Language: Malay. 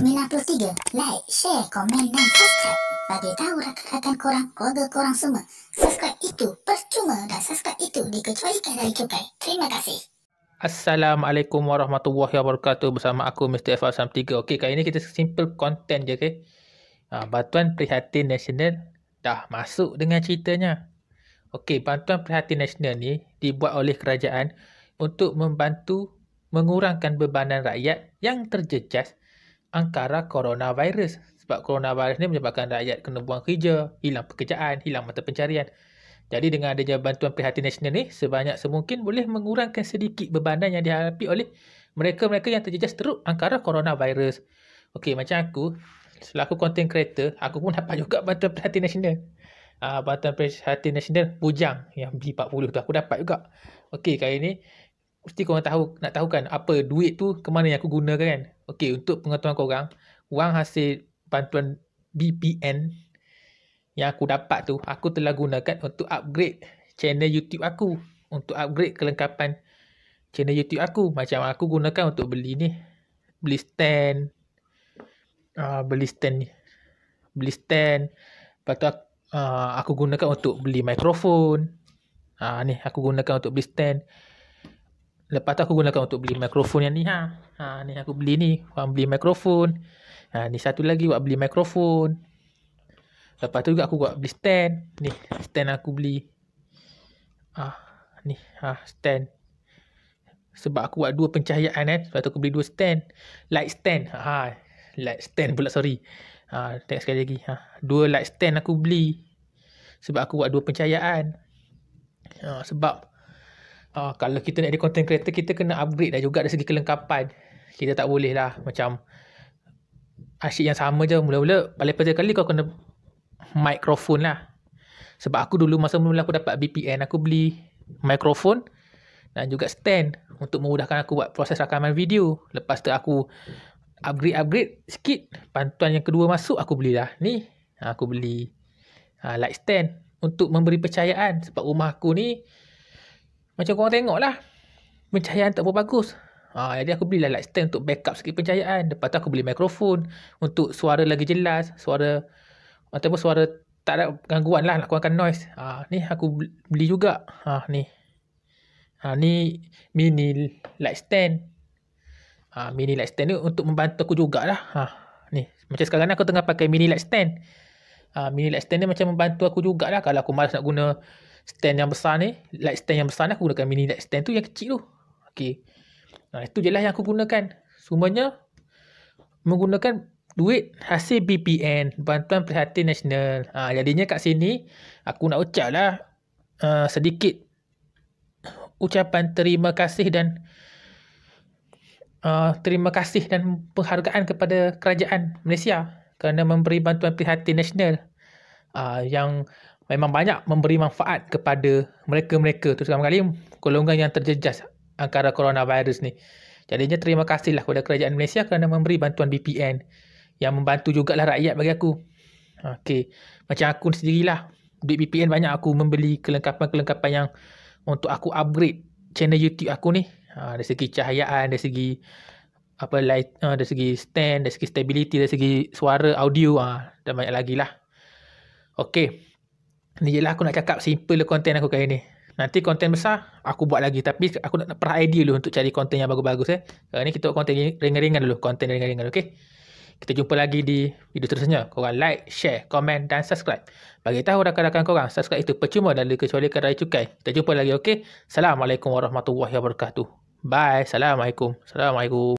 93. Like, share, komen dan subscribe. Bagi tahu rakan-rakan korang, keluarga korang semua. Subscribe itu percuma dan subscribe itu dikecualikan dari cukai. Terima kasih. Assalamualaikum warahmatullahi wabarakatuh bersama aku Mr. FR 3 Okey, kali ini kita simple content je, okey. Ha, bantuan prihatin nasional dah masuk dengan ceritanya. Okey, bantuan prihatin nasional ni dibuat oleh kerajaan untuk membantu mengurangkan bebanan rakyat yang terjejas angkara coronavirus sebab coronavirus ni menyebabkan rakyat kena buang kerja, hilang pekerjaan, hilang mata pencarian. Jadi dengan adanya bantuan prihatin nasional ni, sebanyak semungkin boleh mengurangkan sedikit bebanan yang dihadapi oleh mereka-mereka yang terjejas teruk angkara coronavirus. Okey, macam aku, selaku content creator, aku pun dapat juga bantuan prihatin nasional. Ah, bantuan prihatin nasional Bujang yang B40 tu aku dapat juga. Okey, kali ni mesti korang tahu, nak tahu kan apa duit tu ke mana yang aku gunakan kan. Okay, untuk pengetahuan korang, wang hasil bantuan BPN yang aku dapat tu, aku telah gunakan untuk upgrade channel YouTube aku. Untuk upgrade kelengkapan channel YouTube aku. Macam aku gunakan untuk beli ni. Beli stand. Uh, beli stand ni. Beli stand. Lepas tu aku, uh, aku gunakan untuk beli mikrofon. Uh, ah, ni aku gunakan untuk beli stand. Lepas tu aku gunakan untuk beli mikrofon yang ni ha. Ha ni aku beli ni, buat beli mikrofon. Ha ni satu lagi buat beli mikrofon. Lepas tu juga aku buat beli stand. Ni stand aku beli. Ah ha, ni ha stand. Sebab aku buat dua pencahayaan eh. Sebab tu aku beli dua stand. Light stand. Ha, ha light stand pula sorry. Ha tengok sekali lagi ha. Dua light stand aku beli. Sebab aku buat dua pencahayaan. Ha sebab Uh, kalau kita nak jadi content creator, kita kena upgrade dah juga dari segi kelengkapan. Kita tak boleh lah macam asyik yang sama je mula-mula. Paling pertama kali kau kena mikrofon lah. Sebab aku dulu masa mula-mula aku dapat BPN, aku beli mikrofon dan juga stand untuk memudahkan aku buat proses rakaman video. Lepas tu aku upgrade-upgrade sikit, bantuan yang kedua masuk, aku beli lah Ni, aku beli uh, light stand untuk memberi percayaan sebab rumah aku ni macam korang tengok lah. Pencahayaan tak bagus. Ha, jadi aku belilah light stand untuk backup sikit pencahayaan. Lepas tu aku beli mikrofon untuk suara lagi jelas. Suara ataupun suara tak ada gangguan lah nak kurangkan noise. Ha, ni aku beli juga. Ha, ni. Ha, ni mini light stand. Ha, mini light stand ni untuk membantu aku jugalah. Ha, ni. Macam sekarang ni aku tengah pakai mini light stand. Ha, mini light stand ni macam membantu aku jugalah kalau aku malas nak guna stand yang besar ni, light stand yang besar ni aku gunakan mini light stand tu yang kecil tu. Okey. Nah, itu je lah yang aku gunakan. Semuanya menggunakan duit hasil BPN, Bantuan Prihatin Nasional. Ha, jadinya kat sini aku nak ucap lah uh, sedikit ucapan terima kasih dan uh, terima kasih dan penghargaan kepada kerajaan Malaysia kerana memberi bantuan prihatin nasional uh, yang memang banyak memberi manfaat kepada mereka-mereka terutama kali golongan yang terjejas angkara coronavirus ni. Jadinya terima kasihlah kepada kerajaan Malaysia kerana memberi bantuan BPN yang membantu jugalah rakyat bagi aku. Okey, macam aku sendirilah duit BPN banyak aku membeli kelengkapan-kelengkapan yang untuk aku upgrade channel YouTube aku ni. Ha, dari segi cahayaan, dari segi apa light, ha, dari segi stand, dari segi stability, dari segi suara, audio ha, dan banyak lagi lah. Okey, ni je lah aku nak cakap simple lah konten aku kali ni nanti konten besar aku buat lagi tapi aku nak perah idea dulu untuk cari konten yang bagus-bagus eh kali ni kita buat konten ringan-ringan dulu konten ringan-ringan okey kita jumpa lagi di video seterusnya. Korang like, share, komen dan subscribe. Bagi tahu rakan-rakan korang, subscribe itu percuma dan kecuali kerana cukai. Kita jumpa lagi, okey? Assalamualaikum warahmatullahi wabarakatuh. Bye. Assalamualaikum. Assalamualaikum.